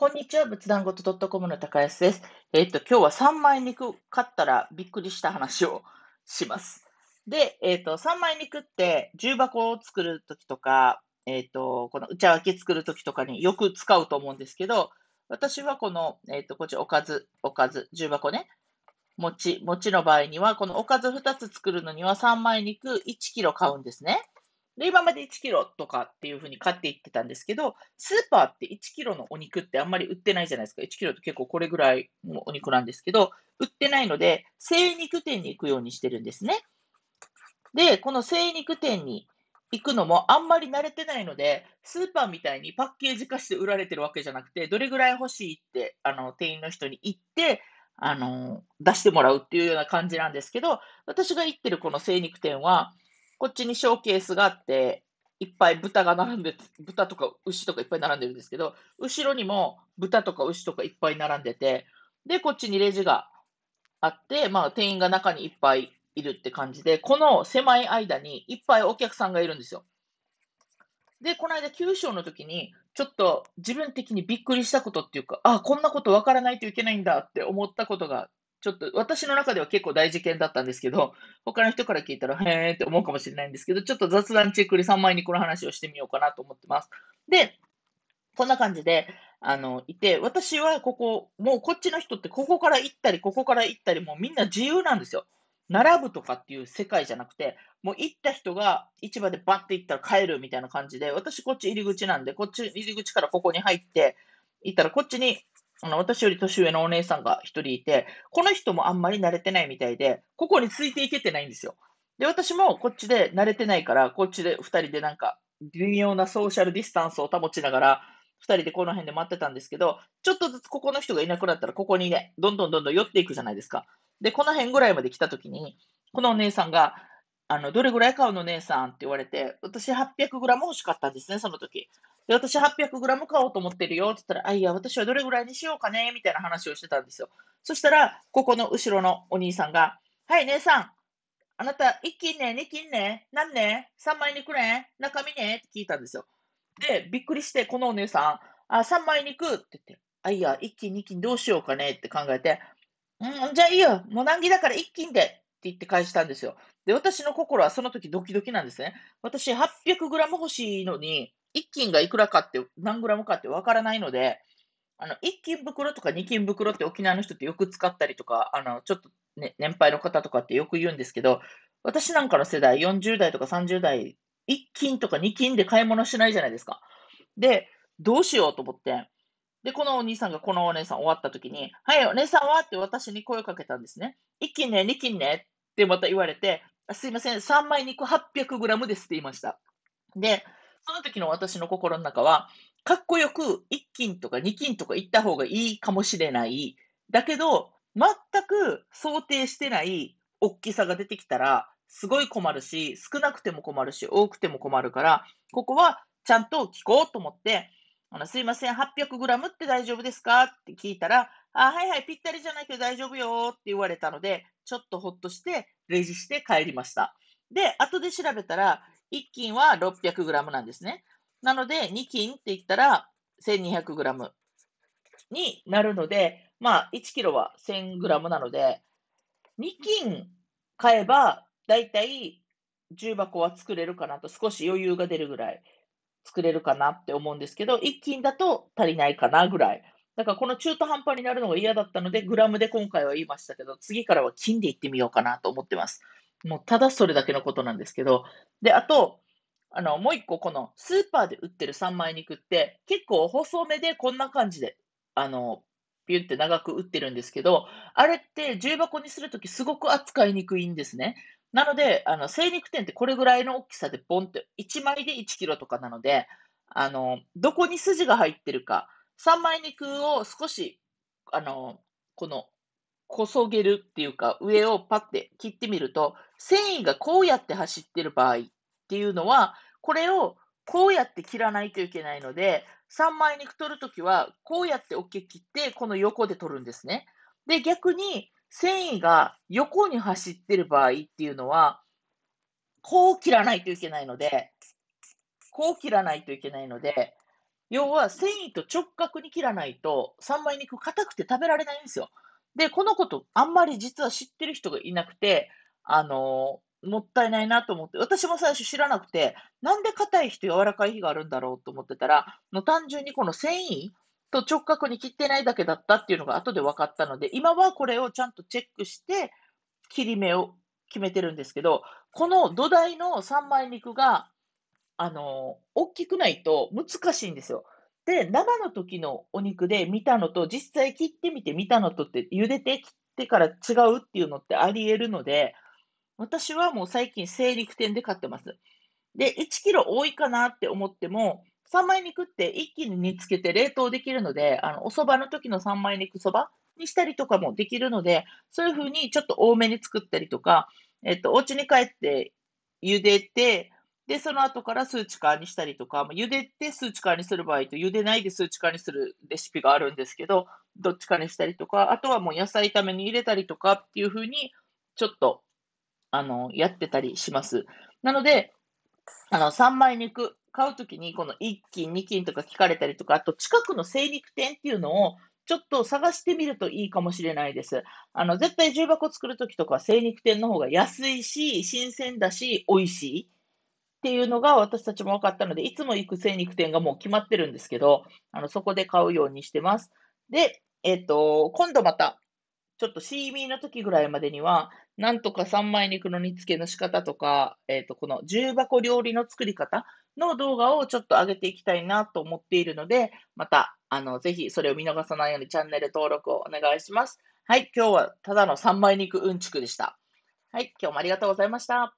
こんにちは、仏壇ごと .com の高安です。えっ、と、今日は3枚肉買ったらびっくりした話をします。で、えっ、と、3枚肉って重箱を作るときとか、えっ、と、この内訳作るときとかによく使うと思うんですけど、私はこの、えっ、と、こっちおかず、おかず、重箱ね。餅、餅の場合には、このおかず2つ作るのには3枚肉1キロ買うんですね。で、今まで1キロとかっていうふうに買っていってたんですけど、スーパーって1キロのお肉ってあんまり売ってないじゃないですか。1キロって結構これぐらいのお肉なんですけど、売ってないので、精肉店に行くようにしてるんですね。で、この精肉店に行くのもあんまり慣れてないので、スーパーみたいにパッケージ化して売られてるわけじゃなくて、どれぐらい欲しいって、あの、店員の人に言って、あの、出してもらうっていうような感じなんですけど、私が行ってるこの精肉店は、こっちにショーケースがあって、いっぱい豚が並んで、豚とか牛とかいっぱい並んでるんですけど、後ろにも豚とか牛とかいっぱい並んでて、で、こっちにレジがあって、まあ、店員が中にいっぱいいるって感じで、この狭い間にいっぱいお客さんがいるんですよ。で、この間、九章の時に、ちょっと自分的にびっくりしたことっていうか、あ、こんなことわからないといけないんだって思ったことがちょっと私の中では結構大事件だったんですけど、他の人から聞いたら、へーって思うかもしれないんですけど、ちょっと雑談チェックで3枚にこの話をしてみようかなと思ってます。で、こんな感じで、あの、いて、私はここ、もうこっちの人ってここから行ったり、ここから行ったり、もうみんな自由なんですよ。並ぶとかっていう世界じゃなくて、もう行った人が市場でバッて行ったら帰るみたいな感じで、私こっち入り口なんで、こっち入り口からここに入って、行ったらこっちにあの、私より年上のお姉さんが一人いて、この人もあんまり慣れてないみたいで、ここについていけてないんですよ。で、私もこっちで慣れてないから、こっちで二人でなんか、微妙なソーシャルディスタンスを保ちながら、二人でこの辺で待ってたんですけど、ちょっとずつここの人がいなくなったら、ここにね、どんどんどんどん寄っていくじゃないですか。で、この辺ぐらいまで来た時に、このお姉さんが、あの、どれぐらい買うの姉さんって言われて、私800グラム欲しかったんですね、その時。で、私 800g 買おうと思ってるよって言ったら、あ、いや、私はどれぐらいにしようかねみたいな話をしてたんですよ。そしたら、ここの後ろのお兄さんが、はい、姉さん、あなた、1斤ね、2斤ね、何ね、3枚肉ね、中身ねって聞いたんですよ。で、びっくりして、このお姉さん、あ、3枚肉って言って、あ、いや、1斤、2斤どうしようかねって考えて、うん、じゃあいいよ、もう難儀だから1斤でって言って返したんですよ。で、私の心はその時ドキドキなんですね。私、800g 欲しいのに、1斤がいくらかって、何グラムかってわからないので、あの、1斤袋とか2斤袋って沖縄の人ってよく使ったりとか、あの、ちょっと、ね、年配の方とかってよく言うんですけど、私なんかの世代、40代とか30代、1斤とか2斤で買い物しないじゃないですか。で、どうしようと思って、で、このお兄さんがこのお姉さん終わった時に、はい、お姉さんはって私に声をかけたんですね。1斤ね、2斤ねってまた言われて、すいません、3枚肉 800g ですって言いました。で、その時の私の心の中は、かっこよく1金とか2金とか行った方がいいかもしれない。だけど、全く想定してない大きさが出てきたら、すごい困るし、少なくても困るし、多くても困るから、ここはちゃんと聞こうと思って、あのすいません、800g って大丈夫ですかって聞いたら、あ、はいはい、ぴったりじゃないけど大丈夫よって言われたので、ちょっとほっとして、レジして帰りました。で、後で調べたら、1斤は 600g なんですね。なので、2斤って言ったら 1200g になるので、まあ、1キロは 1000g なので、2斤買えば、だいたい10箱は作れるかなと、少し余裕が出るぐらい作れるかなって思うんですけど、1斤だと足りないかなぐらい。だからこの中途半端になるのが嫌だったので、グラムで今回は言いましたけど、次からは金でいってみようかなと思ってます。もうただそれだけのことなんですけど。で、あと、あの、もう一個、このスーパーで売ってる三枚肉って、結構細めでこんな感じで、あの、ピュンって長く売ってるんですけど、あれって重箱にするときすごく扱いにくいんですね。なので、あの、精肉店ってこれぐらいの大きさでボンって、1枚で1キロとかなので、あの、どこに筋が入ってるか、三枚肉を少し、あの、このこそげるっていうか、上をパッて切ってみると、繊維がこうやって走ってる場合っていうのは、これをこうやって切らないといけないので、三枚肉取るときは、こうやって大きく切って、この横で取るんですね。で、逆に、繊維が横に走ってる場合っていうのは、こう切らないといけないので、こう切らないといけないので、要は繊維と直角に切らないと、三枚肉硬くて食べられないんですよ。で、このこと、あんまり実は知ってる人がいなくて、あのー、もったいないなと思って、私も最初知らなくて、なんで硬い日と柔らかい日があるんだろうと思ってたら、の単純にこの繊維と直角に切ってないだけだったっていうのが後で分かったので、今はこれをちゃんとチェックして、切り目を決めてるんですけど、この土台の三枚肉が、あのー、大きくないと難しいんですよ。で、生の時のお肉で見たのと、実際切ってみて見たのとって、茹でて切ってから違うっていうのってありえるので、私はもう最近精肉店で買ってます。で、1キロ多いかなって思っても、三枚肉って一気に煮つけて冷凍できるので、あの、お蕎麦の時の三枚肉そばにしたりとかもできるので、そういうふうにちょっと多めに作ったりとか、えっと、お家に帰って茹でて、で、その後から数値化にしたりとか、茹でて数値化にする場合と、茹でないで数値化にするレシピがあるんですけど、どっちかにしたりとか、あとはもう野菜炒めに入れたりとかっていうふうに、ちょっと、あの、やってたりします。なので、あの、3枚肉買うときに、この1斤、2斤とか聞かれたりとか、あと近くの精肉店っていうのを、ちょっと探してみるといいかもしれないです。あの、絶対重箱作るときとか精肉店の方が安いし、新鮮だし、美味しい。っていうのが私たちも分かったので、いつも行く精肉店がもう決まってるんですけど、あのそこで買うようにしてます。で、えっ、ー、と、今度また、ちょっと CB の時ぐらいまでには、なんとか三枚肉の煮付けの仕方とか、えっ、ー、と、この重箱料理の作り方の動画をちょっと上げていきたいなと思っているので、また、あの、ぜひそれを見逃さないようにチャンネル登録をお願いします。はい、今日はただの三枚肉うんちくでした。はい、今日もありがとうございました。